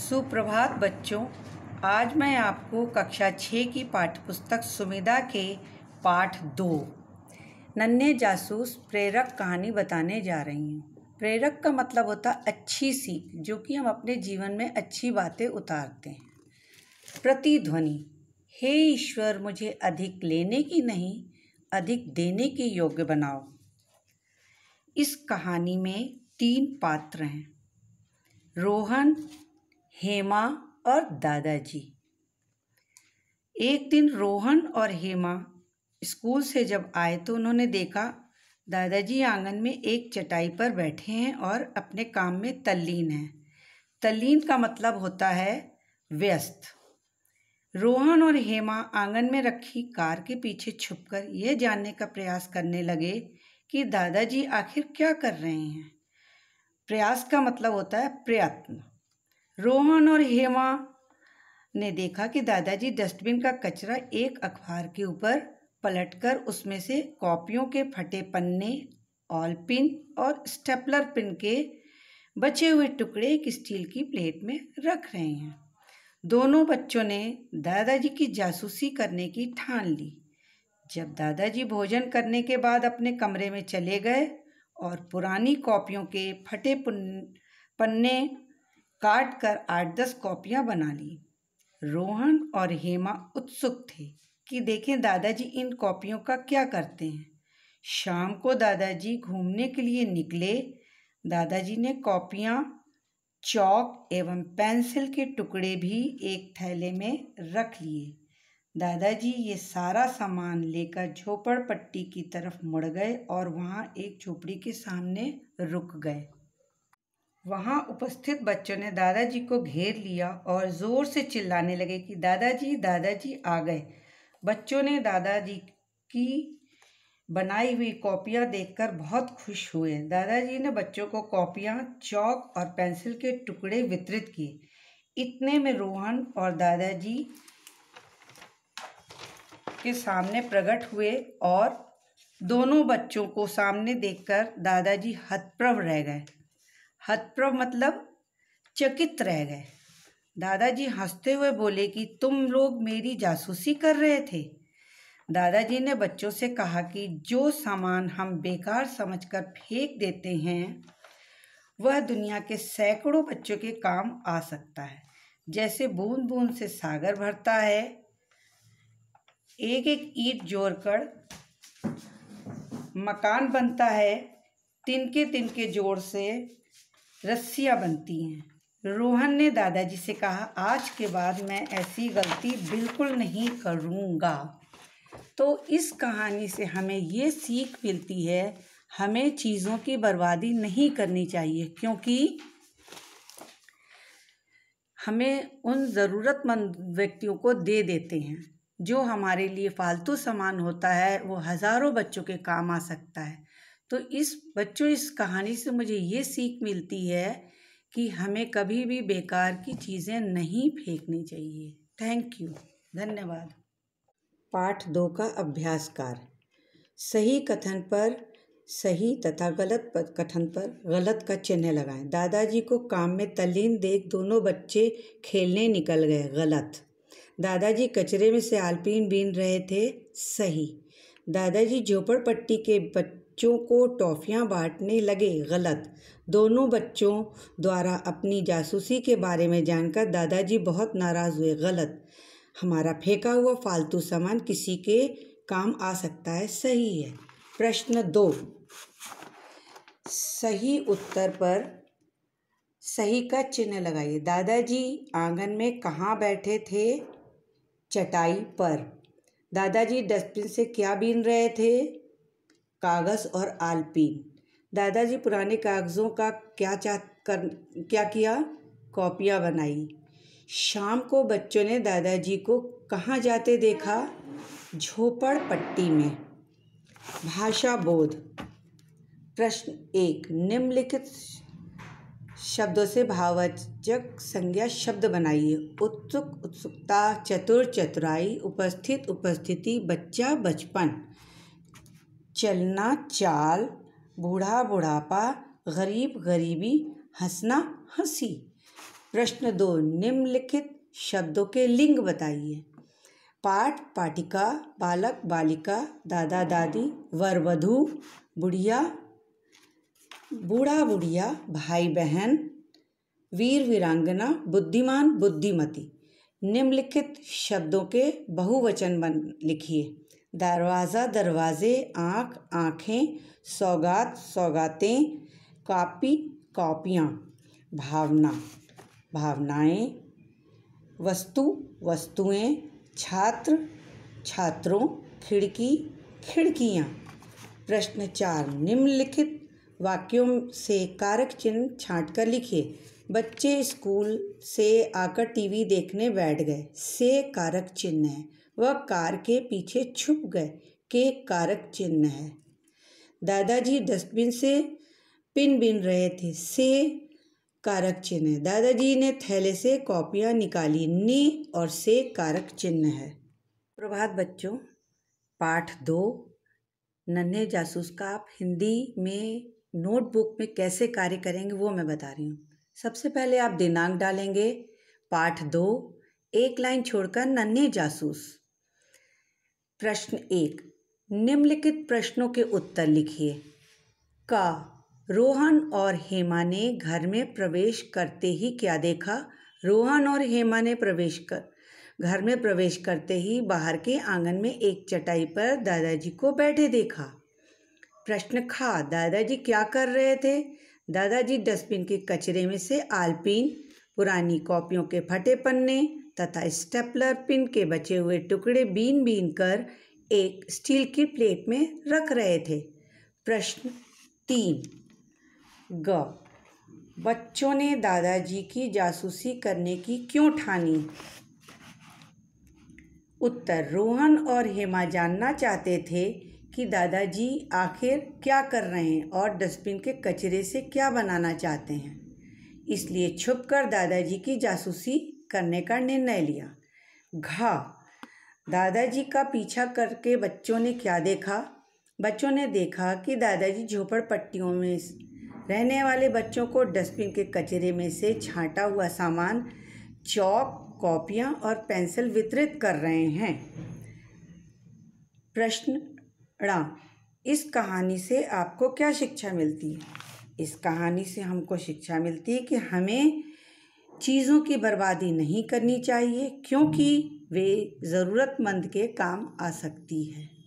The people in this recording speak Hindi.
सुप्रभात बच्चों आज मैं आपको कक्षा छः की पाठ्यपुस्तक सुमिदा के पाठ दो नन्हे जासूस प्रेरक कहानी बताने जा रही हूँ प्रेरक का मतलब होता अच्छी सीख जो कि हम अपने जीवन में अच्छी बातें उतारते हैं प्रतिध्वनि हे ईश्वर मुझे अधिक लेने की नहीं अधिक देने के योग्य बनाओ इस कहानी में तीन पात्र हैं रोहन हेमा और दादाजी एक दिन रोहन और हेमा स्कूल से जब आए तो उन्होंने देखा दादाजी आंगन में एक चटाई पर बैठे हैं और अपने काम में तल्लीन हैं तल्लीन का मतलब होता है व्यस्त रोहन और हेमा आंगन में रखी कार के पीछे छुपकर यह जानने का प्रयास करने लगे कि दादाजी आखिर क्या कर रहे हैं प्रयास का मतलब होता है प्रयत्न रोहन और हेमा ने देखा कि दादाजी डस्टबिन का कचरा एक अखबार के ऊपर पलटकर उसमें से कॉपियों के फटे पन्ने ऑल पिन और स्टेपलर पिन के बचे हुए टुकड़े एक स्टील की प्लेट में रख रहे हैं दोनों बच्चों ने दादाजी की जासूसी करने की ठान ली जब दादाजी भोजन करने के बाद अपने कमरे में चले गए और पुरानी कॉपियों के फटे पन्ने काट कर आठ दस कॉपियाँ बना ली रोहन और हेमा उत्सुक थे कि देखें दादाजी इन कॉपियों का क्या करते हैं शाम को दादाजी घूमने के लिए निकले दादाजी ने कॉपियाँ चौक एवं पेंसिल के टुकड़े भी एक थैले में रख लिए दादाजी ये सारा सामान लेकर झोपड़पट्टी की तरफ मुड़ गए और वहाँ एक झोपड़ी के सामने रुक गए वहाँ उपस्थित बच्चों ने दादाजी को घेर लिया और ज़ोर से चिल्लाने लगे कि दादाजी दादाजी आ गए बच्चों ने दादाजी की बनाई हुई कॉपियाँ देखकर बहुत खुश हुए दादाजी ने बच्चों को कॉपियाँ चौक और पेंसिल के टुकड़े वितरित किए इतने में रोहन और दादाजी के सामने प्रकट हुए और दोनों बच्चों को सामने देखकर दादाजी हतप्रभ रह गए हतप्र मतलब चकित रह गए दादाजी हंसते हुए बोले कि तुम लोग मेरी जासूसी कर रहे थे दादाजी ने बच्चों से कहा कि जो सामान हम बेकार समझकर फेंक देते हैं वह दुनिया के सैकड़ों बच्चों के काम आ सकता है जैसे बूंद बूंद से सागर भरता है एक एक ईट जोड़कर मकान बनता है तिनके तिनके जोड़ से रस्सियाँ बनती हैं रोहन ने दादाजी से कहा आज के बाद मैं ऐसी गलती बिल्कुल नहीं करूँगा तो इस कहानी से हमें ये सीख मिलती है हमें चीज़ों की बर्बादी नहीं करनी चाहिए क्योंकि हमें उन ज़रूरतमंद व्यक्तियों को दे देते हैं जो हमारे लिए फालतू सामान होता है वो हज़ारों बच्चों के काम आ सकता है तो इस बच्चों इस कहानी से मुझे ये सीख मिलती है कि हमें कभी भी बेकार की चीज़ें नहीं फेंकनी चाहिए थैंक यू धन्यवाद पाठ दो का अभ्यासकार सही कथन पर सही तथा गलत पर, कथन पर गलत का चिन्ह लगाएं दादाजी को काम में तल्लीन देख दोनों बच्चे खेलने निकल गए गलत दादाजी कचरे में से आलपीन बीन रहे थे सही दादाजी झोपड़पट्टी के बच बच्चों को टॉफ़ियाँ बांटने लगे गलत दोनों बच्चों द्वारा अपनी जासूसी के बारे में जानकर दादाजी बहुत नाराज़ हुए गलत हमारा फेंका हुआ फालतू सामान किसी के काम आ सकता है सही है प्रश्न दो सही उत्तर पर सही का चिन्ह लगाइए दादाजी आंगन में कहाँ बैठे थे चटाई पर दादाजी डस्टबिन से क्या बीन रहे थे कागज़ और आलपीन दादाजी पुराने कागज़ों का क्या चाह कर क्या किया कॉपियाँ बनाई शाम को बच्चों ने दादाजी को कहाँ जाते देखा झोपड़ पट्टी में भाषा बोध प्रश्न एक निम्नलिखित शब्दों से भाववाचक संज्ञा शब्द बनाइए उत्सुक उत्सुकता चतुर चतुराई उपस्थित उपस्थिति बच्चा बचपन चलना चाल बूढ़ा बुढ़ापा गरीब गरीबी हंसना हंसी प्रश्न दो निम्नलिखित शब्दों के लिंग बताइए पाठ पाठिका बालक बालिका दादा दादी वर वधु बुढ़िया बूढ़ा बुढ़िया भाई बहन वीर वीरांगना बुद्धिमान बुद्धिमती निम्नलिखित शब्दों के बहुवचन बन लिखिए दरवाज़ा दरवाज़े आँख आँखें सौगात सौगातें कापी कापियाँ भावना भावनाएँ वस्तु वस्तुएँ छात्र छात्रों खिड़की खिड़कियाँ प्रश्न चार निम्नलिखित वाक्यों से कारक चिन्ह छाँट कर लिखिए बच्चे स्कूल से आकर टीवी देखने बैठ गए से कारक चिन्ह है वह कार के पीछे छुप गए के कारक चिन्ह है दादाजी डस्टबिन से पिन बिन रहे थे से कारक चिन्ह है दादाजी ने थैले से कॉपियाँ निकाली नी और से कारक चिन्ह है प्रभात बच्चों पाठ दो नन्हे जासूस का आप हिंदी में नोटबुक में कैसे कार्य करेंगे वो मैं बता रही हूँ सबसे पहले आप दिनांक डालेंगे पाठ दो एक लाइन छोड़कर नन्हे जासूस प्रश्न एक निम्नलिखित प्रश्नों के उत्तर लिखिए का रोहन और हेमा ने घर में प्रवेश करते ही क्या देखा रोहन और हेमा ने प्रवेश कर घर में प्रवेश करते ही बाहर के आंगन में एक चटाई पर दादाजी को बैठे देखा प्रश्न खा दादाजी क्या कर रहे थे दादाजी डस्टबिन के कचरे में से आलपीन पुरानी कॉपियों के फटे पन्ने तथा स्टेपलर पिन के बचे हुए टुकड़े बीन बीन कर एक स्टील की प्लेट में रख रहे थे प्रश्न तीन ग बच्चों ने दादाजी की जासूसी करने की क्यों ठानी उत्तर रोहन और हेमा जानना चाहते थे कि दादाजी आखिर क्या कर रहे हैं और डस्टबिन के कचरे से क्या बनाना चाहते हैं इसलिए छुपकर दादाजी की जासूसी करने का निर्णय लिया घा दादाजी का पीछा करके बच्चों ने क्या देखा बच्चों ने देखा कि दादाजी झोपड़ पट्टियों में रहने वाले बच्चों को डस्टबिन के कचरे में से छांटा हुआ सामान चौक कॉपियाँ और पेंसिल वितरित कर रहे हैं प्रश्न णा इस कहानी से आपको क्या शिक्षा मिलती है इस कहानी से हमको शिक्षा मिलती है कि हमें चीज़ों की बर्बादी नहीं करनी चाहिए क्योंकि वे ज़रूरतमंद के काम आ सकती है